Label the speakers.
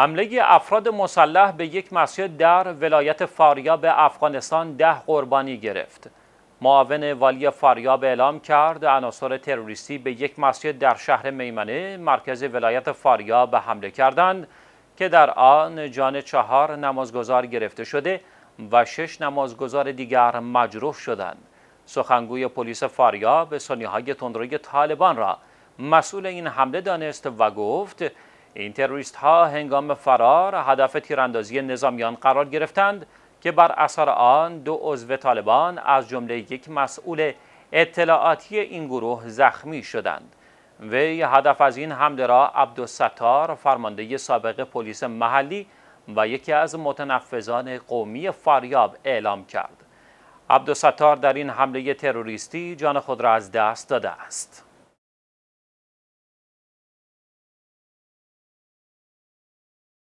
Speaker 1: حمله افراد مسلح به یک مسجد در ولایت فاریاب افغانستان ده قربانی گرفت. معاون والی فاریاب اعلام کرد عناصر تروریستی به یک مسجد در شهر میمنه مرکز ولایت فاریاب حمله کردند که در آن جان چهار نمازگزار گرفته شده و شش نمازگزار دیگر مجروح شدند. سخنگوی پلیس فاریاب سنیهای تندروی طالبان را مسئول این حمله دانست و گفت این تروریست ها هنگام فرار هدف تیراندازی نظامیان قرار گرفتند که بر اثر آن دو عضو طالبان از جمله یک مسئول اطلاعاتی این گروه زخمی شدند وی هدف از این حمله را عبدالستار فرمانده سابق پلیس محلی و یکی از متنفذان قومی فریاب اعلام کرد عبدالستار در این حمله تروریستی جان خود را از دست داده
Speaker 2: است